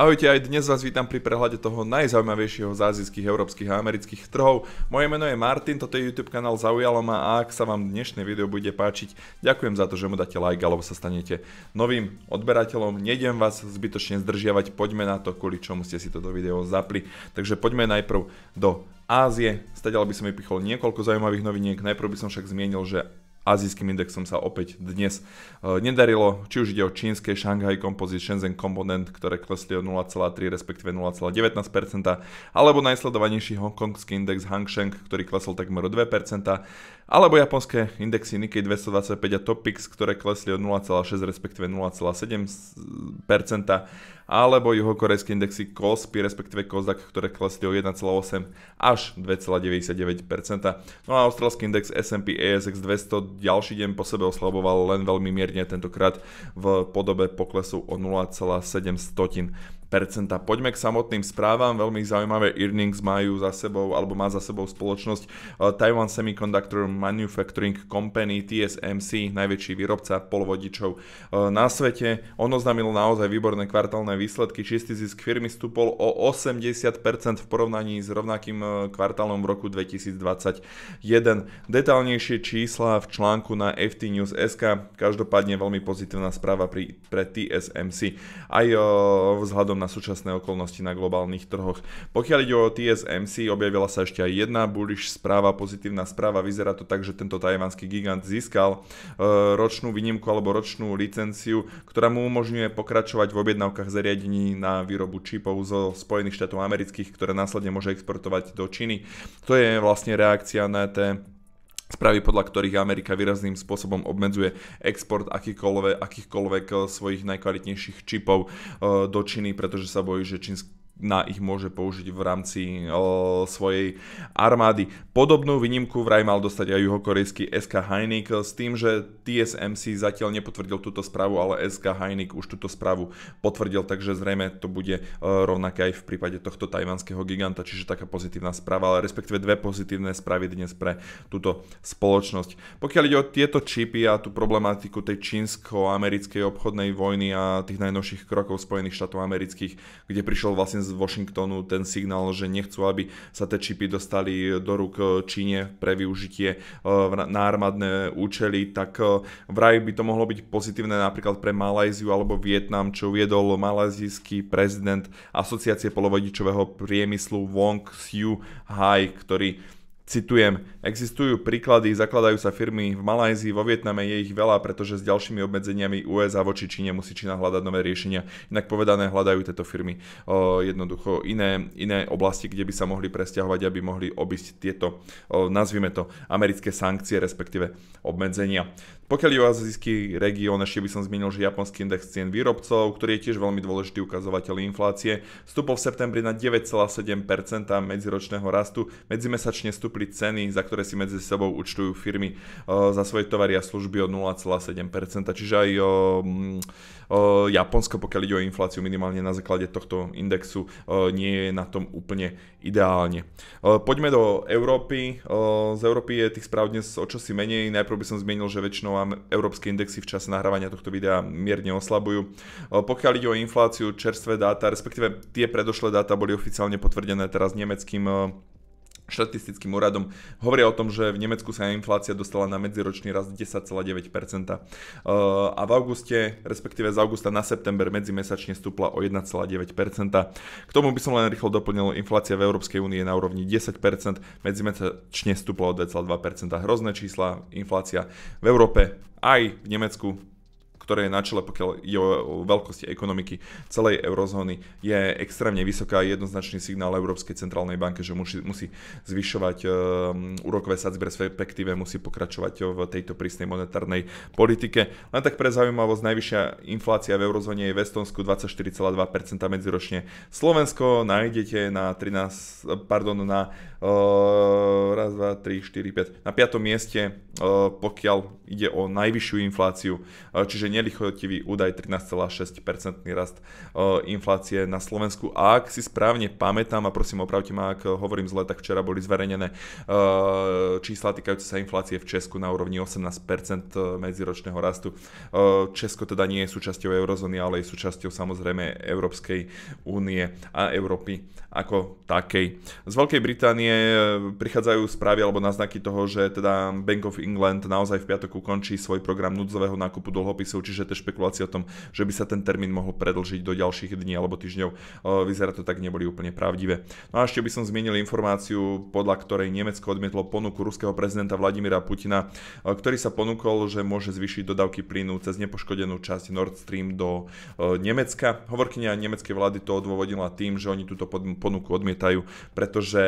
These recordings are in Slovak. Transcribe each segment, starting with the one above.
Ahojte, aj dnes vás vítam pri prehľade toho najzaujímavejšieho z azijských, európskych a amerických trhov. Moje meno je Martin, toto je YouTube kanál Zaujalo ma a ak sa vám dnešné video bude páčiť, ďakujem za to, že mu dáte like alebo sa stanete novým odberateľom. Nejdem vás zbytočne zdržiavať, poďme na to, kvôli čomu ste si toto video zapli. Takže poďme najprv do Ázie. Stadiaľ by som vypichol niekoľko zaujímavých noviniek, najprv by som však zmienil, že azijským indexom sa opäť dnes eh, nedarilo, či už ide o čínske Shanghai Composite Shenzhen Component, ktoré klesli o 0,3 respektíve 0,19%, alebo najsledovanejší hongkongský index Hang Seng, ktorý klesol takmer o 2%, alebo japonské indexy Nikkei 225 a Topix, ktoré klesli od 0,6 respektíve 0,7%, alebo juhokorejské indexy Kospi respektíve Kozak, ktoré klesli o 1,8 až 2,99%. No a australský index S&P ASX 200 ďalší deň po sebe oslaboval len veľmi mierne, tentokrát v podobe poklesu o 0,7%. Poďme k samotným správam. Veľmi zaujímavé earnings majú za sebou, alebo má za sebou spoločnosť eh, Taiwan Semiconductor Manufacturing Company, TSMC, najväčší výrobca polovodičov eh, na svete. Ono oznámil naozaj výborné kvartálne výsledky. Čistý zisk firmy stúpol o 80% v porovnaní s rovnakým eh, kvartálom v roku 2021. Detálnejšie čísla v článku na FT News SK. Každopádne veľmi pozitívna správa pri, pre TSMC. Aj o, vzhľadom na súčasné okolnosti na globálnych trhoch. Pokiaľ ide o TSMC, objavila sa ešte aj jedna bullish správa, pozitívna správa. Vyzerá to tak, že tento tajvanský gigant získal e, ročnú výnimku alebo ročnú licenciu, ktorá mu umožňuje pokračovať v objednávkach zariadení na výrobu čipov zo Spojených štátov amerických, ktoré následne môže exportovať do Číny. To je vlastne reakcia na tie správy, podľa ktorých Amerika výrazným spôsobom obmedzuje export akýchkoľvek, akýchkoľvek eh, svojich najkvalitnejších čipov eh, do Číny, pretože sa bojí, že čínsk na ich môže použiť v rámci e, svojej armády. Podobnú výnimku vraj mal dostať aj juhokorejský SK Hainik s tým, že TSMC zatiaľ nepotvrdil túto správu, ale SK Hainik už túto správu potvrdil, takže zrejme to bude e, rovnaké aj v prípade tohto tajvanského giganta, čiže taká pozitívna správa, ale respektíve dve pozitívne správy dnes pre túto spoločnosť. Pokiaľ ide o tieto čipy a tú problematiku tej čínsko-americkej obchodnej vojny a tých najnovších krokov Spojených štátov amerických, kde prišiel vlastne Washingtonu ten signál, že nechcú, aby sa tie čipy dostali do rúk e, Číne pre využitie e, na armádne účely, tak e, vraj by to mohlo byť pozitívne napríklad pre Malajziu alebo Vietnam, čo uviedol malajzijský prezident asociácie polovodičového priemyslu Wong Siu Hai, ktorý Citujem, existujú príklady, zakladajú sa firmy v Malajzii, vo Vietname je ich veľa, pretože s ďalšími obmedzeniami USA voči Číne musí Čína hľadať nové riešenia. Inak povedané, hľadajú tieto firmy o, jednoducho iné, iné oblasti, kde by sa mohli presťahovať, aby mohli obísť tieto, o, nazvime to, americké sankcie, respektíve obmedzenia. Pokiaľ je o azijský región, ešte by som zmenil, že japonský index cien výrobcov, ktorý je tiež veľmi dôležitý ukazovateľ inflácie, stúpol v septembri na 9,7% medziročného rastu. Medzimesačne stúpli ceny, za ktoré si medzi sebou účtujú firmy e, za svoje tovary a služby o 0,7%. Čiže aj o, e, o e, Japonsko, pokiaľ ide o infláciu minimálne na základe tohto indexu, nie je na tom úplne ideálne. Poďme do Európy. Z Európy je tých správ dnes o čosi menej. Najprv by som zmenil, že väčšinou vám európske indexy v čase nahrávania tohto videa mierne oslabujú. E, pokiaľ ide o infláciu, čerstvé dáta, respektíve tie predošlé dáta boli oficiálne potvrdené teraz nemeckým e, štatistickým úradom hovoria o tom, že v Nemecku sa inflácia dostala na medziročný rast 10,9%. Eh, a v auguste, respektíve z augusta na september medzimesačne stúpla o 1,9%. K tomu by som len rýchlo doplnil, inflácia v Európskej únii je na úrovni 10%, medzimesačne stúpla o 2,2%. Hrozné čísla, inflácia v Európe aj v Nemecku ktoré je na čele, pokiaľ je o veľkosti ekonomiky celej eurozóny, je extrémne vysoká. Jednoznačný signál Európskej centrálnej banke, že musí, musí zvyšovať eh, úrokové sadzby, respektíve musí pokračovať v tejto prísnej monetárnej politike. Len tak pre zaujímavosť, najvyššia inflácia v eurozóne je v Estonsku 24,2% medziročne. Slovensko nájdete na 13, pardon, na uh, raz, dva, 3, 4, 5, na piatom mieste, uh, pokiaľ ide o najvyššiu infláciu. Uh, čiže nie nelichotivý údaj 13,6% rast e, inflácie na Slovensku. A ak si správne pamätám, a prosím opravte ma, ak hovorím zle, tak včera boli zverejnené e, čísla týkajúce sa inflácie v Česku na úrovni 18% e, medziročného rastu. Česko teda nie je súčasťou eurozóny, ale je súčasťou samozrejme Európskej únie a Európy ako takej. Z Veľkej Británie prichádzajú správy alebo naznaky toho, že teda Bank of England naozaj v piatok ukončí svoj program núdzového nákupu dlhopisov, čiže tie špekulácie o tom, že by sa ten termín mohol predlžiť do ďalších dní alebo týždňov, vyzerá to tak neboli úplne pravdivé. No a ešte by som zmenil informáciu, podľa ktorej Nemecko odmietlo ponuku ruského prezidenta Vladimira Putina, ktorý sa ponúkol, že môže zvýšiť dodávky plynu cez nepoškodenú časť Nord Stream do Nemecka. Hovorkyňa nemeckej vlády to odôvodnila tým, že oni túto ponuku odmietajú, pretože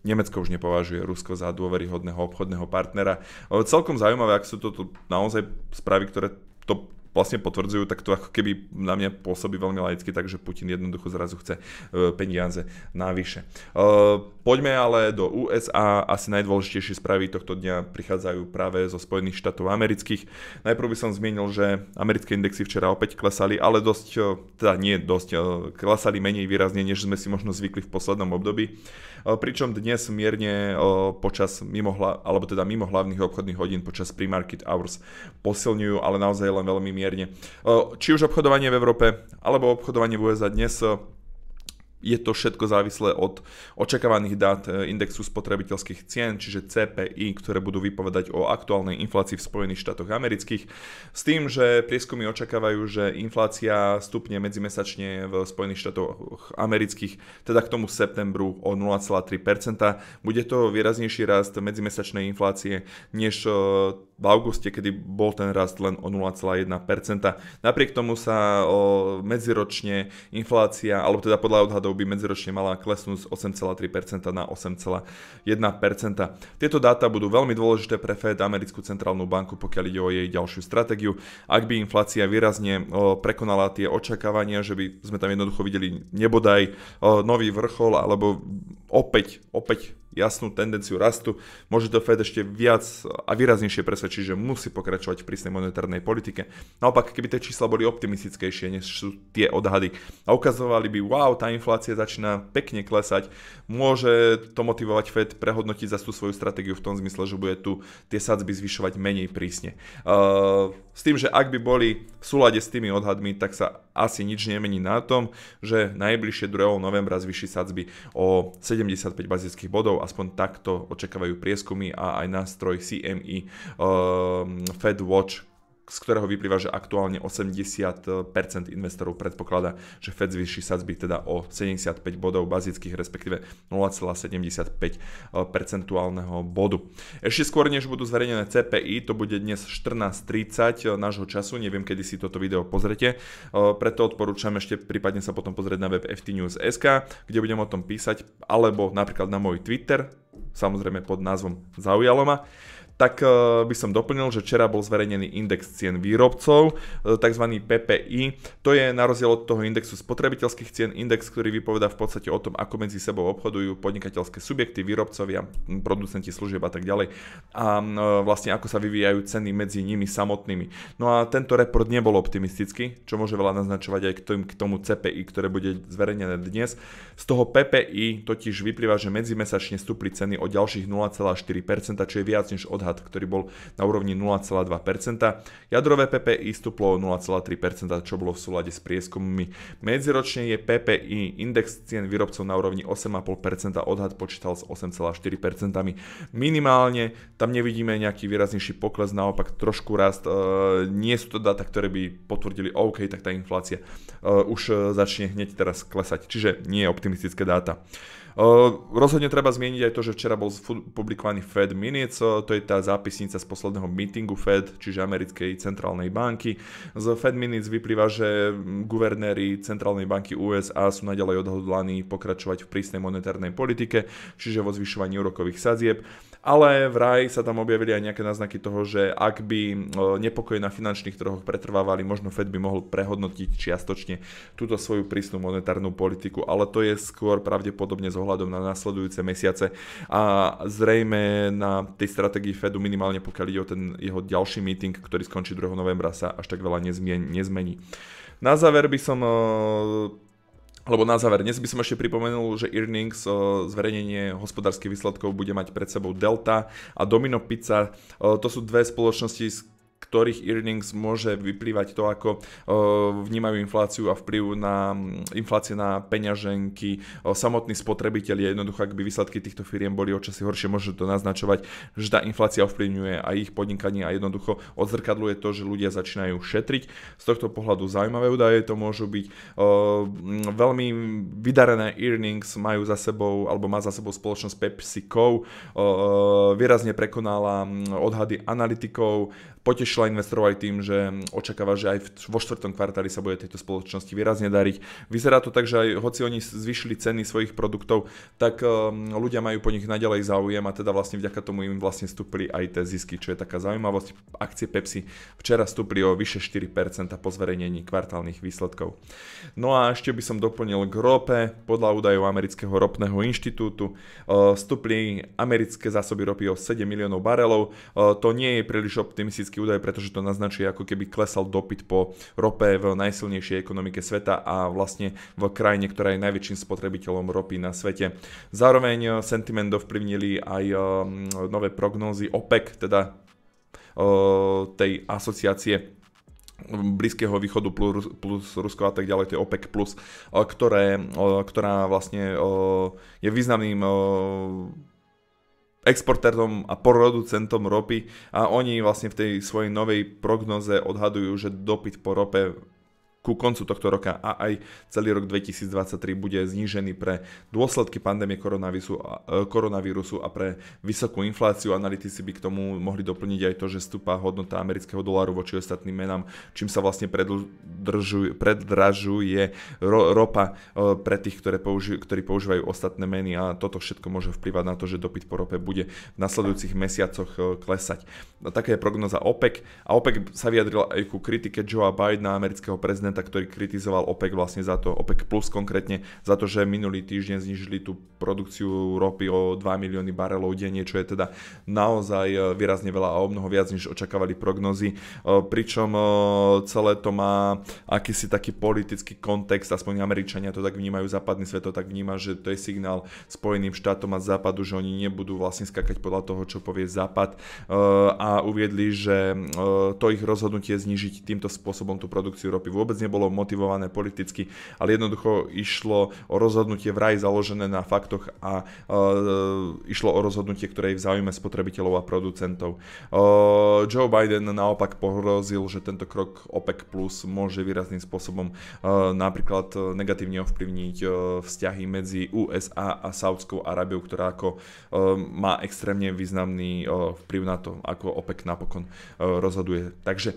Nemecko už nepovažuje Rusko za dôveryhodného obchodného partnera. Celkom zaujímavé, ak sú to naozaj správy, ktoré топ vlastne potvrdzujú, tak to ako keby na mňa pôsobí veľmi laicky, takže Putin jednoducho zrazu chce e, peniaze navyše. E, poďme ale do USA. Asi najdôležitejšie správy tohto dňa prichádzajú práve zo Spojených štátov amerických. Najprv by som zmienil, že americké indexy včera opäť klesali, ale dosť, e, teda nie dosť, klesali menej výrazne, než sme si možno zvykli v poslednom období. Pričom dnes mierne počas mimo, alebo teda mimo hlavných obchodných hodín počas pre-market hours posilňujú, ale naozaj len veľmi mierne. E, či už obchodovanie v Európe, alebo obchodovanie v USA dnes e, je to všetko závislé od očakávaných dát e, indexu spotrebiteľských cien, čiže CPI, ktoré budú vypovedať o aktuálnej inflácii v Spojených štátoch amerických, s tým, že prieskumy očakávajú, že inflácia stupne medzimesačne v Spojených štátoch amerických, teda k tomu septembru o 0,3%. Bude to výraznejší rast medzimesačnej inflácie, než v auguste, kedy bol ten rast len o 0,1%. Napriek tomu sa medziročne inflácia, alebo teda podľa odhadov by medziročne mala klesnúť z 8,3% na 8,1%. Tieto dáta budú veľmi dôležité pre Fed, americkú centrálnu banku, pokiaľ ide o jej ďalšiu stratégiu. Ak by inflácia výrazne prekonala tie očakávania, že by sme tam jednoducho videli nebodaj nový vrchol alebo opäť, opäť jasnú tendenciu rastu, môže to Fed ešte viac a výraznejšie presvedčiť, že musí pokračovať v prísnej monetárnej politike. Naopak, keby tie čísla boli optimistickejšie, než sú tie odhady a ukazovali by, wow, tá inflácia začína pekne klesať, môže to motivovať Fed prehodnotiť za tú svoju stratégiu v tom zmysle, že bude tu tie sadzby zvyšovať menej prísne. Uh, s tým, že ak by boli v súlade s tými odhadmi, tak sa asi nič nemení na tom, že najbližšie 2. novembra zvyši sadzby o 75 bazických bodov aspoň takto očakávajú prieskumy a aj nástroj CME ehm, fedwatch z ktorého vyplýva, že aktuálne 80% investorov predpokladá, že Fed zvýši sadzby teda o 75 bodov bazických, respektíve 0,75 percentuálneho bodu. Ešte skôr, než budú zverejnené CPI, to bude dnes 14.30 eh, nášho času, neviem, kedy si toto video pozrete, eh, preto odporúčam ešte prípadne sa potom pozrieť na web ftnews.sk, kde budem o tom písať, alebo napríklad na môj Twitter, samozrejme pod názvom zaujaloma tak eh, by som doplnil, že včera bol zverejnený index cien výrobcov, eh, tzv. PPI. To je na rozdiel od toho indexu spotrebiteľských cien index, ktorý vypoveda v podstate o tom, ako medzi sebou obchodujú podnikateľské subjekty, výrobcovia, producenti služieb a tak ďalej a eh, vlastne ako sa vyvíjajú ceny medzi nimi samotnými. No a tento report nebol optimistický, čo môže veľa naznačovať aj k tomu CPI, ktoré bude zverejnené dnes. Z toho PPI totiž vyplýva, že medzimesačne stúpli ceny o ďalších 0,4%, čo je viac než odhad odhad, ktorý bol na úrovni 0,2%. Jadrové PPI stúplo 0,3%, čo bolo v súlade s prieskummi. Medziročne je PPI index cien výrobcov na úrovni 8,5%, odhad počítal s 8,4%. Minimálne tam nevidíme nejaký výraznejší pokles, naopak trošku rast. E, nie sú to dáta, ktoré by potvrdili OK, tak tá inflácia e, už e, začne hneď teraz klesať. Čiže nie optimistické dáta. Rozhodne treba zmieniť aj to, že včera bol publikovaný Fed Minutes, to je tá zápisnica z posledného meetingu Fed, čiže americkej centrálnej banky. Z Fed Minutes vyplýva, že mm, guvernéri centrálnej banky USA sú naďalej odhodlaní pokračovať v prísnej monetárnej politike, čiže vo zvyšovaní úrokových sadzieb ale v raj sa tam objavili aj nejaké náznaky toho, že ak by nepokoje na finančných trhoch pretrvávali, možno Fed by mohol prehodnotiť čiastočne túto svoju prísnu monetárnu politiku, ale to je skôr pravdepodobne z ohľadom na nasledujúce mesiace a zrejme na tej stratégii Fedu minimálne pokiaľ ide o ten jeho ďalší meeting, ktorý skončí 2. novembra, sa až tak veľa nezmení. Na záver by som eh, lebo na záver, dnes by som ešte pripomenul, že Earnings eh, zverejnenie hospodárskych výsledkov bude mať pred sebou Delta a Domino Pizza. Eh, to sú dve spoločnosti, ktorých earnings môže vyplývať to, ako vnímajú infláciu a vplyv na inflácie na peňaženky. Samotný spotrebiteľ je jednoducho, ak by výsledky týchto firiem boli o horšie, môže to naznačovať, že tá inflácia ovplyvňuje aj ich podnikanie a jednoducho odzrkadluje to, že ľudia začínajú šetriť. Z tohto pohľadu zaujímavé údaje to môžu byť. Veľmi vydarené earnings majú za sebou, alebo má za sebou spoločnosť PepsiCo, výrazne prekonala odhady analytikov, potešila prišla investorov tým, že očakáva, že aj vo štvrtom kvartáli sa bude tejto spoločnosti výrazne dariť. Vyzerá to tak, že aj hoci oni zvyšili ceny svojich produktov, tak ehm, ľudia majú po nich naďalej záujem a teda vlastne vďaka tomu im vlastne vstúpili aj tie zisky, čo je taká zaujímavosť. Akcie Pepsi včera vstúpili o vyše 4% po zverejnení kvartálnych výsledkov. No a ešte by som doplnil k rope. Podľa údajov Amerického ropného inštitútu uh, americké zásoby ropy o 7 miliónov barelov. E, to nie je príliš optimistický údaj pretože to naznačuje ako keby klesal dopyt po rope v najsilnejšej ekonomike sveta a vlastne v krajine, ktorá je najväčším spotrebiteľom ropy na svete. Zároveň eh, sentiment ovplyvnili aj eh, mm, nové prognózy OPEC, teda eh, tej asociácie Blízkeho východu plus, plus Rusko a tak ďalej, to je OPEC+, ktoré, ktorá vlastne je významným exportérom a producentom ropy a oni vlastne v tej svojej novej prognoze odhadujú, že dopyt po rope ku koncu tohto roka a aj celý rok 2023 bude znížený pre dôsledky pandémie e, koronavírusu a, pre vysokú infláciu. Analytici by k tomu mohli doplniť aj to, že stúpa hodnota amerického doláru voči ostatným menám, čím sa vlastne predražuje ro, ropa e, pre tých, ktoré použi, ktorí používajú ostatné meny a toto všetko môže vplyvať na to, že dopyt po rope bude v nasledujúcich mesiacoch e, klesať. No, taká je prognoza OPEC a OPEC sa vyjadrila aj ku kritike Joea Bidena, amerického prezidenta prezidenta, ktorý kritizoval OPEC vlastne za to, OPEC plus konkrétne, za to, že minulý týždeň znižili tú produkciu ropy o 2 milióny barelov denne, čo je teda naozaj e, výrazne veľa a o mnoho viac, než očakávali prognozy. E, pričom e, celé to má akýsi taký politický kontext, aspoň Američania to tak vnímajú, západný svet to tak vníma, že to je signál Spojeným štátom a západu, že oni nebudú vlastne skakať podľa toho, čo povie západ a uviedli, že to ich rozhodnutie znižiť týmto spôsobom tú produkciu ropy vôbec nebolo motivované politicky, ale jednoducho išlo o rozhodnutie vraj založené na faktoch a e, išlo o rozhodnutie, ktoré je v záujme spotrebiteľov a producentov. E, Joe Biden naopak pohrozil, že tento krok OPEC plus môže výrazným spôsobom e, napríklad negatívne ovplyvniť e, vzťahy medzi USA a Saudskou Arábiou, ktorá ako e, má extrémne významný e, vplyv na to, ako OPEC napokon e, rozhoduje. Takže e,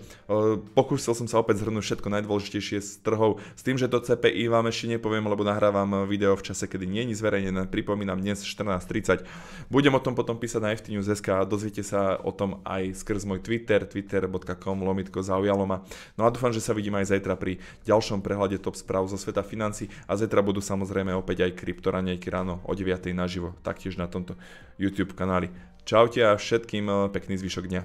pokúsil som sa opäť zhrnúť všetko najdôležitejšie najdôležitejšie z trhov. S tým, že to CPI vám ešte nepoviem, lebo nahrávam eh, video v čase, kedy nie je zverejnené. Pripomínam dnes 14.30. Budem o tom potom písať na FTNews.sk a dozviete sa o tom aj skrz môj Twitter, twitter.com lomitko zaujalo ma. No a dúfam, že sa vidím aj zajtra pri ďalšom prehľade top správ zo sveta financí a zajtra budú samozrejme opäť aj kryptoranejky ráno o 9.00 naživo, taktiež na tomto YouTube kanáli. Čaute a všetkým eh, pekný zvyšok dňa.